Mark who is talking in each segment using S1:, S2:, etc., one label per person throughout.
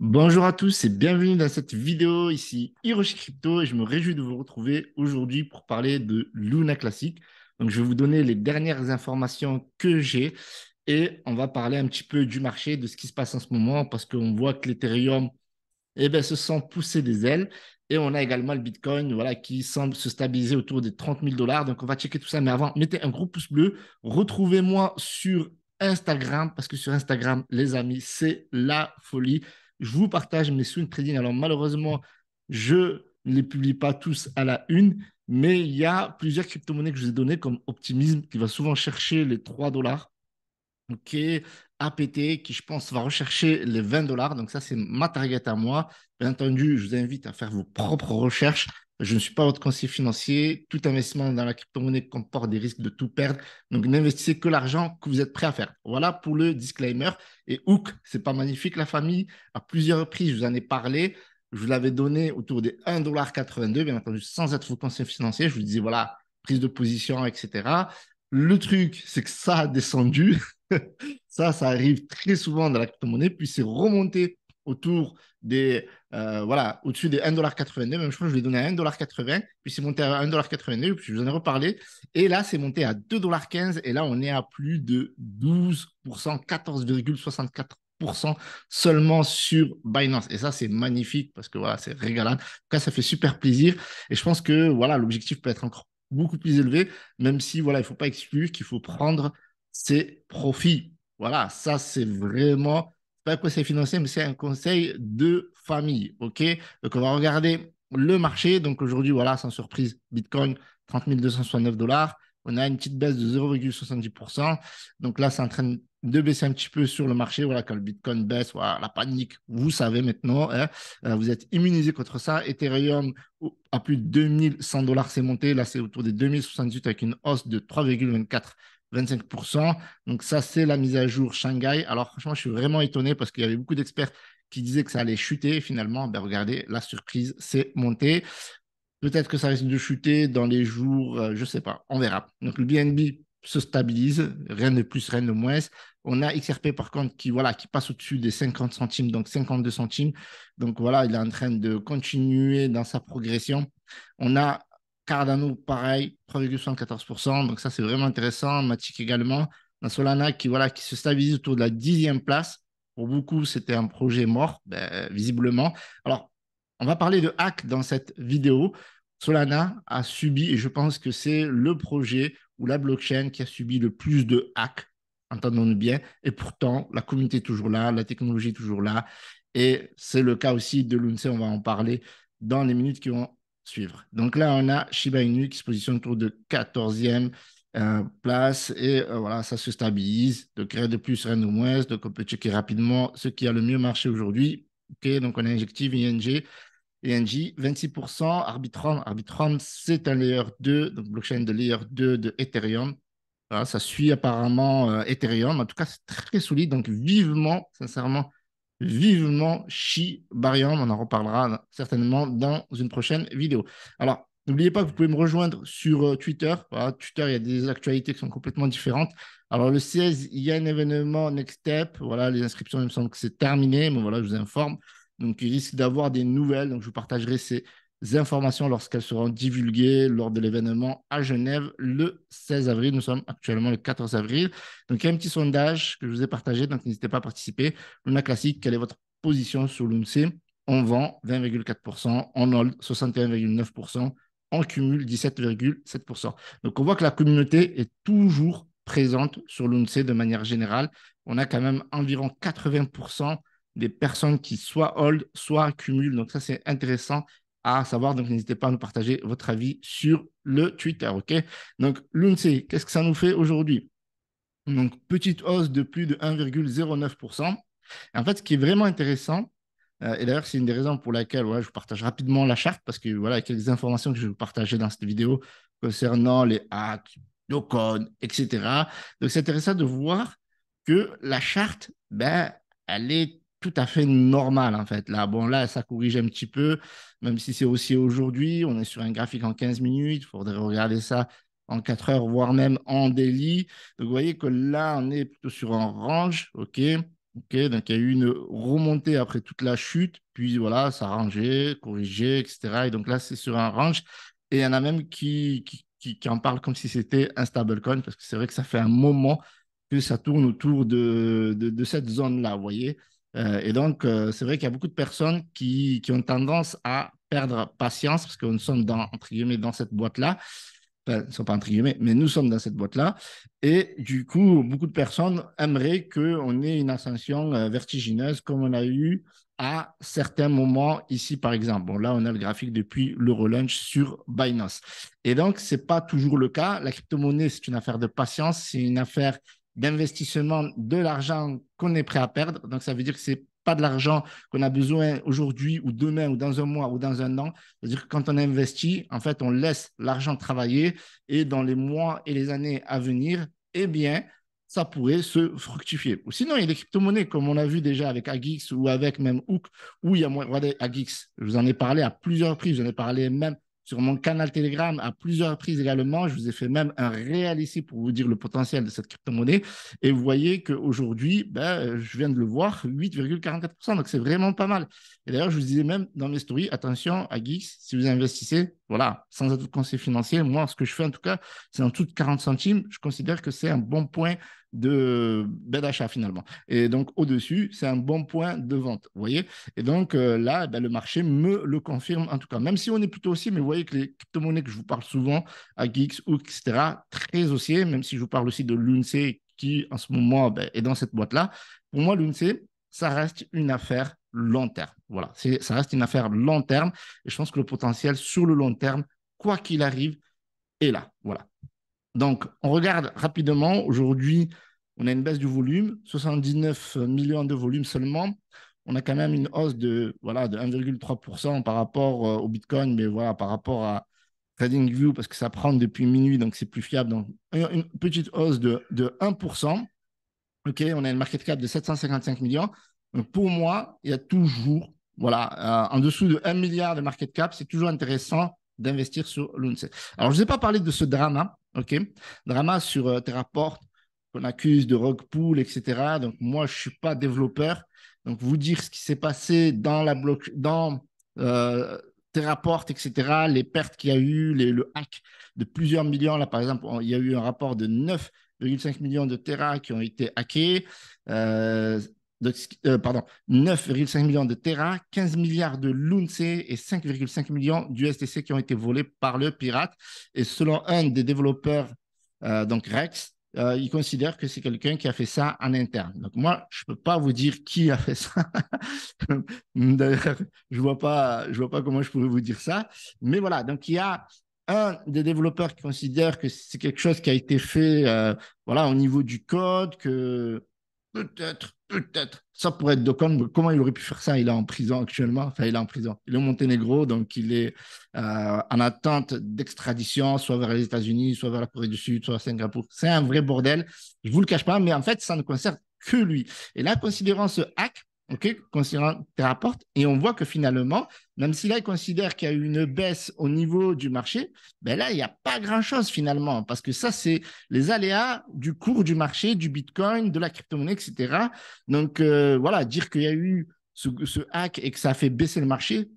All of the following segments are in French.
S1: Bonjour à tous et bienvenue dans cette vidéo. Ici Hiroshi Crypto et je me réjouis de vous retrouver aujourd'hui pour parler de Luna Classic. Donc, je vais vous donner les dernières informations que j'ai et on va parler un petit peu du marché, de ce qui se passe en ce moment parce qu'on voit que l'Ethereum eh ben, se sent pousser des ailes et on a également le Bitcoin voilà, qui semble se stabiliser autour des 30 000 dollars. Donc, on va checker tout ça. Mais avant, mettez un gros pouce bleu. Retrouvez-moi sur Instagram parce que sur Instagram, les amis, c'est la folie. Je vous partage mes swing trading. Alors, malheureusement, je ne les publie pas tous à la une, mais il y a plusieurs crypto-monnaies que je vous ai données, comme Optimisme qui va souvent chercher les 3 dollars. Ok, APT qui, je pense, va rechercher les 20 dollars. Donc, ça, c'est ma target à moi. Bien entendu, je vous invite à faire vos propres recherches. Je ne suis pas votre conseiller financier. Tout investissement dans la crypto-monnaie comporte des risques de tout perdre. Donc, n'investissez que l'argent que vous êtes prêt à faire. Voilà pour le disclaimer. Et Hook, c'est pas magnifique, la famille. À plusieurs reprises, je vous en ai parlé. Je vous l'avais donné autour des 1,82$, bien entendu, sans être vos conseiller financier. Je vous disais, voilà, prise de position, etc. Le truc, c'est que ça a descendu. ça, ça arrive très souvent dans la crypto-monnaie, puis c'est remonté autour des, euh, voilà, au-dessus des 1,82$. Même chose, je l'ai donné à 1,80$, puis c'est monté à 1,82$. puis je vous en ai reparlé. Et là, c'est monté à 2,15$, et là, on est à plus de 12%, 14,64% seulement sur Binance. Et ça, c'est magnifique parce que voilà, c'est régalable. En tout cas, ça fait super plaisir. Et je pense que voilà, l'objectif peut être encore beaucoup plus élevé, même si voilà, il ne faut pas exclure qu'il faut prendre c'est profit. Voilà, ça c'est vraiment pas un conseil financier, mais c'est un conseil de famille. OK Donc, on va regarder le marché. Donc, aujourd'hui, voilà, sans surprise, Bitcoin, 30 269 dollars. On a une petite baisse de 0,70%. Donc là, c'est en train de baisser un petit peu sur le marché. Voilà, quand le Bitcoin baisse, voilà, la panique, vous savez maintenant, hein, euh, vous êtes immunisé contre ça. Ethereum oh, à plus de 2100 dollars, c'est monté. Là, c'est autour des 2078 avec une hausse de 3,24%. 25%. Donc ça, c'est la mise à jour Shanghai. Alors franchement, je suis vraiment étonné parce qu'il y avait beaucoup d'experts qui disaient que ça allait chuter. Finalement, ben, regardez, la surprise s'est montée. Peut-être que ça risque de chuter dans les jours, euh, je ne sais pas, on verra. Donc le BNB se stabilise, rien de plus, rien de moins. On a XRP par contre qui, voilà, qui passe au-dessus des 50 centimes, donc 52 centimes. Donc voilà, il est en train de continuer dans sa progression. On a Cardano, pareil, 3,74%. Donc ça, c'est vraiment intéressant. Matic également. Solana qui, voilà, qui se stabilise autour de la dixième place. Pour beaucoup, c'était un projet mort, ben, visiblement. Alors, on va parler de hack dans cette vidéo. Solana a subi, et je pense que c'est le projet ou la blockchain qui a subi le plus de hack, entendons-nous bien. Et pourtant, la communauté est toujours là, la technologie est toujours là. Et c'est le cas aussi de l'UNSE, on va en parler dans les minutes qui vont suivre. Donc là, on a Shiba Inu qui se positionne autour de 14e euh, place et euh, voilà, ça se stabilise. donc créer de plus, rien de moins. Donc on peut checker rapidement ce qui a le mieux marché aujourd'hui. ok donc on a Injective, ING, ING, 26%, Arbitrum. Arbitrum, c'est un layer 2, donc blockchain de layer 2 de Ethereum. ça suit apparemment euh, Ethereum. En tout cas, c'est très solide. Donc vivement, sincèrement, vivement Barium, On en reparlera certainement dans une prochaine vidéo. Alors, n'oubliez pas que vous pouvez me rejoindre sur euh, Twitter. Voilà, Twitter, il y a des actualités qui sont complètement différentes. Alors, le 16, il y a un événement Next Step. Voilà, les inscriptions, il me semble que c'est terminé, mais voilà, je vous informe. Donc, il risque d'avoir des nouvelles. Donc, je vous partagerai ces informations lorsqu'elles seront divulguées lors de l'événement à Genève le 16 avril. Nous sommes actuellement le 14 avril. Donc, il y a un petit sondage que je vous ai partagé, donc n'hésitez pas à participer. Luna Classique, quelle est votre position sur l'UNC On vend 20,4%, on hold 61,9%, on cumule 17,7%. Donc, on voit que la communauté est toujours présente sur l'UNC de manière générale. On a quand même environ 80% des personnes qui soit hold, soit cumulent. Donc ça, c'est intéressant à savoir. Donc, n'hésitez pas à nous partager votre avis sur le Twitter. OK Donc, l'UNC, qu'est-ce que ça nous fait aujourd'hui Donc, petite hausse de plus de 1,09%. En fait, ce qui est vraiment intéressant, euh, et d'ailleurs, c'est une des raisons pour laquelle ouais, je vous partage rapidement la charte, parce que voilà, quelques informations que je vais vous partager dans cette vidéo concernant les hacks, no code, etc. Donc, c'est intéressant de voir que la charte, ben, elle est tout à fait normal en fait. Là, bon, là, ça corrige un petit peu, même si c'est aussi aujourd'hui, on est sur un graphique en 15 minutes, il faudrait regarder ça en 4 heures, voire même en daily Donc, vous voyez que là, on est plutôt sur un range, OK OK, donc il y a eu une remontée après toute la chute, puis voilà, ça rangeait, corrigé etc. Et donc là, c'est sur un range. Et il y en a même qui, qui, en parlent comme si c'était un stablecoin, parce que c'est vrai que ça fait un moment que ça tourne autour de, de cette zone-là, vous voyez. Euh, et donc, euh, c'est vrai qu'il y a beaucoup de personnes qui, qui, ont tendance à perdre patience parce que nous sommes dans, entre guillemets, dans cette boîte-là. Enfin, ne sont pas entre guillemets, mais nous sommes dans cette boîte-là. Et du coup, beaucoup de personnes aimeraient qu'on ait une ascension euh, vertigineuse comme on a eu à certains moments ici, par exemple. Bon, là, on a le graphique depuis le relaunch sur Binance. Et donc, ce n'est pas toujours le cas. La crypto-monnaie, c'est une affaire de patience, c'est une affaire d'investissement de l'argent qu'on est prêt à perdre. Donc, ça veut dire que ce n'est pas de l'argent qu'on a besoin aujourd'hui ou demain ou dans un mois ou dans un an. C'est-à-dire que quand on investit, en fait, on laisse l'argent travailler et dans les mois et les années à venir, eh bien, ça pourrait se fructifier. Ou sinon, il y a des crypto-monnaies, comme on a vu déjà avec Agix ou avec même Hook, où il y a Agix, je vous en ai parlé à plusieurs reprises, en ai parlé même sur mon canal Telegram à plusieurs reprises également. Je vous ai fait même un réel ici pour vous dire le potentiel de cette crypto-monnaie. Et vous voyez qu'aujourd'hui, ben, je viens de le voir, 8,44%. Donc, c'est vraiment pas mal. Et d'ailleurs, je vous disais même dans mes stories, attention à Geeks, si vous investissez, voilà, sans être conseil financier, moi, ce que je fais en tout cas, c'est en dessous de 40 centimes, je considère que c'est un bon point de ben, d'achat finalement. Et donc au-dessus, c'est un bon point de vente, vous voyez. Et donc euh, là, ben, le marché me le confirme en tout cas, même si on est plutôt haussier, mais vous voyez que les crypto-monnaies que je vous parle souvent, à Geeks ou etc., très haussier, même si je vous parle aussi de l'UNC qui en ce moment ben, est dans cette boîte-là, pour moi Lunce, ça reste une affaire long terme. Voilà, ça reste une affaire long terme. Et je pense que le potentiel sur le long terme, quoi qu'il arrive, est là. Voilà. Donc, on regarde rapidement. Aujourd'hui, on a une baisse du volume, 79 millions de volume seulement. On a quand même une hausse de, voilà, de 1,3% par rapport euh, au Bitcoin, mais voilà, par rapport à TradingView, parce que ça prend depuis minuit, donc c'est plus fiable. Donc, une petite hausse de, de 1%. OK, on a une market cap de 755 millions pour moi, il y a toujours, voilà, euh, en dessous de 1 milliard de market cap, c'est toujours intéressant d'investir sur l'UNCE. Alors, je ne vous ai pas parlé de ce drama, OK Drama sur euh, Terraport, qu'on accuse de rug pool, etc. Donc, moi, je ne suis pas développeur. Donc, vous dire ce qui s'est passé dans la bloc, dans euh, Terraport, etc., les pertes qu'il y a eu, le hack de plusieurs millions. Là, par exemple, il y a eu un rapport de 9,5 millions de Terra qui ont été hackés. Euh, pardon, 9,5 millions de Terra, 15 milliards de Lunce et 5,5 millions d'USDC qui ont été volés par le pirate. Et selon un des développeurs, euh, donc Rex, euh, il considère que c'est quelqu'un qui a fait ça en interne. Donc moi, je ne peux pas vous dire qui a fait ça. D'ailleurs, je ne vois, pas, je vois pas comment je pourrais vous dire ça. Mais voilà, donc il y a un des développeurs qui considère que c'est quelque chose qui a été fait voilà, au niveau du code, que peut-être, peut-être. Ça pourrait être mais Comment il aurait pu faire ça Il est en prison actuellement. Enfin, il est en prison. Il est au Monténégro, donc il est euh, en attente d'extradition, soit vers les États-Unis, soit vers la Corée du Sud, soit à Singapour. C'est un vrai bordel. Je vous le cache pas, mais en fait, ça ne concerne que lui. Et là, considérant ce hack, ok, considérant tes Et on voit que finalement, même si là, ils considèrent qu'il y a eu une baisse au niveau du marché, ben là, il n'y a pas grand-chose finalement, parce que ça, c'est les aléas du cours du marché, du Bitcoin, de la crypto-monnaie, etc. Donc, euh, voilà, dire qu'il y a eu ce, hack et que ça a fait baisser le marché,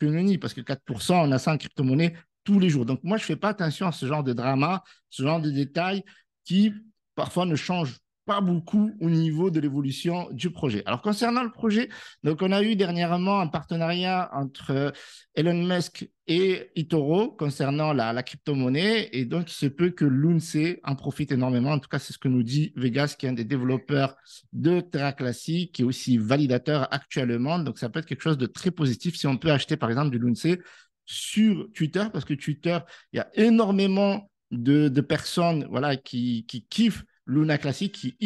S1: que parce que 4%, on a ça crypto-monnaie tous les jours. Donc, moi, je ne fais pas attention à ce genre de drama, ce genre de détails qui, parfois, ne changent pas beaucoup au niveau de l'évolution du projet. Alors concernant le projet, donc on a eu dernièrement un partenariat entre Elon Musk et Itoro concernant la, crypto-monnaie et donc il se peut que LUNC e en profite énormément. En tout cas, c'est ce que nous dit Vegas, qui est un des développeurs de Terra qui est aussi validateur actuellement. Donc ça peut être quelque chose de très positif si on peut acheter par exemple du LUNC e sur Twitter parce que Twitter, il y a énormément de, personnes voilà, qui, qui kiffent Luna Classic qui,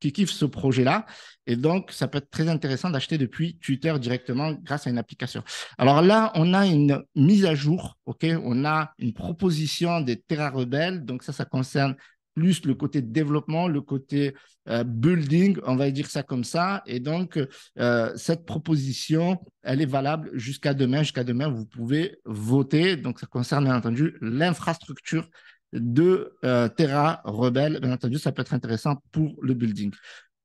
S1: kiffe ce projet-là. Et donc, ça peut être très intéressant d'acheter depuis Twitter directement grâce à une application. Alors là, on a une mise à jour, OK On a une proposition des Terra Rebelles. Donc ça, ça concerne plus le côté développement, le côté euh, building, on va dire ça comme ça. Et donc, euh, cette proposition, elle est valable jusqu'à demain. Jusqu'à demain, vous pouvez voter. Donc, ça concerne bien entendu l'infrastructure de euh, Terra Rebelle. Bien entendu, ça peut être intéressant pour le building.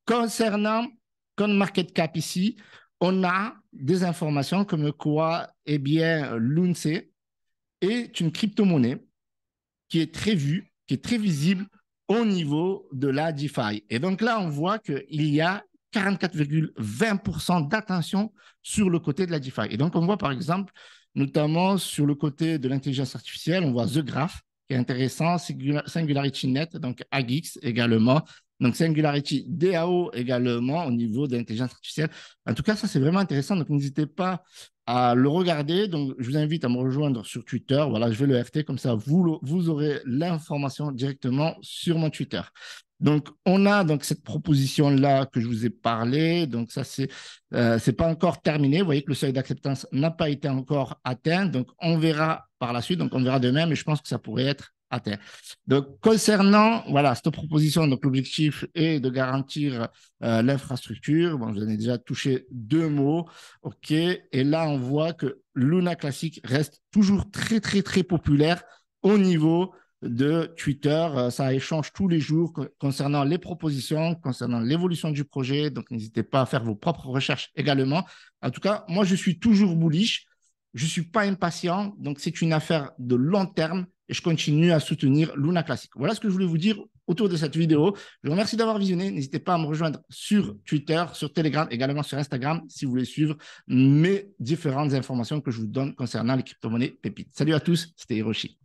S1: Concernant comme market cap ici, on a des informations comme quoi, eh bien, l'UNCE est une crypto-monnaie qui est très vue, qui est très visible au niveau de la DeFi. Et donc là, on voit qu'il y a 44,20% d'attention sur le côté de la DeFi. Et donc, on voit par exemple, notamment sur le côté de l'intelligence artificielle, on voit The Graph qui est intéressant, Singularity Net, donc Agix également, donc Singularity DAO également au niveau de l'intelligence artificielle. En tout cas, ça c'est vraiment intéressant, donc n'hésitez pas à le regarder. Donc je vous invite à me rejoindre sur Twitter, voilà, je vais le FT, comme ça vous, vous aurez l'information directement sur mon Twitter. Donc, on a donc cette proposition-là que je vous ai parlé. Donc, ça, c'est euh, c'est pas encore terminé. Vous voyez que le seuil d'acceptance n'a pas été encore atteint. Donc, on verra par la suite. Donc, on verra demain, mais je pense que ça pourrait être à terre. Donc, concernant voilà, cette proposition, donc l'objectif est de garantir euh, l'infrastructure. Bon, je vous en déjà touché deux mots. OK. Et là, on voit que Luna Classique reste toujours très, très, très populaire au niveau de Twitter. Euh, ça échange tous les jours concernant les propositions, concernant l'évolution du projet. Donc, n'hésitez pas à faire vos propres recherches également. En tout cas, moi, je suis toujours bullish. Je ne suis pas impatient, donc c'est une affaire de long terme et je continue à soutenir Luna Classic. Voilà ce que je voulais vous dire autour de cette vidéo. Je vous remercie d'avoir visionné. N'hésitez pas à me rejoindre sur Twitter, sur Telegram, également sur Instagram si vous voulez suivre mes différentes informations que je vous donne concernant les crypto-monnaies pépites. Salut à tous, c'était Hiroshi.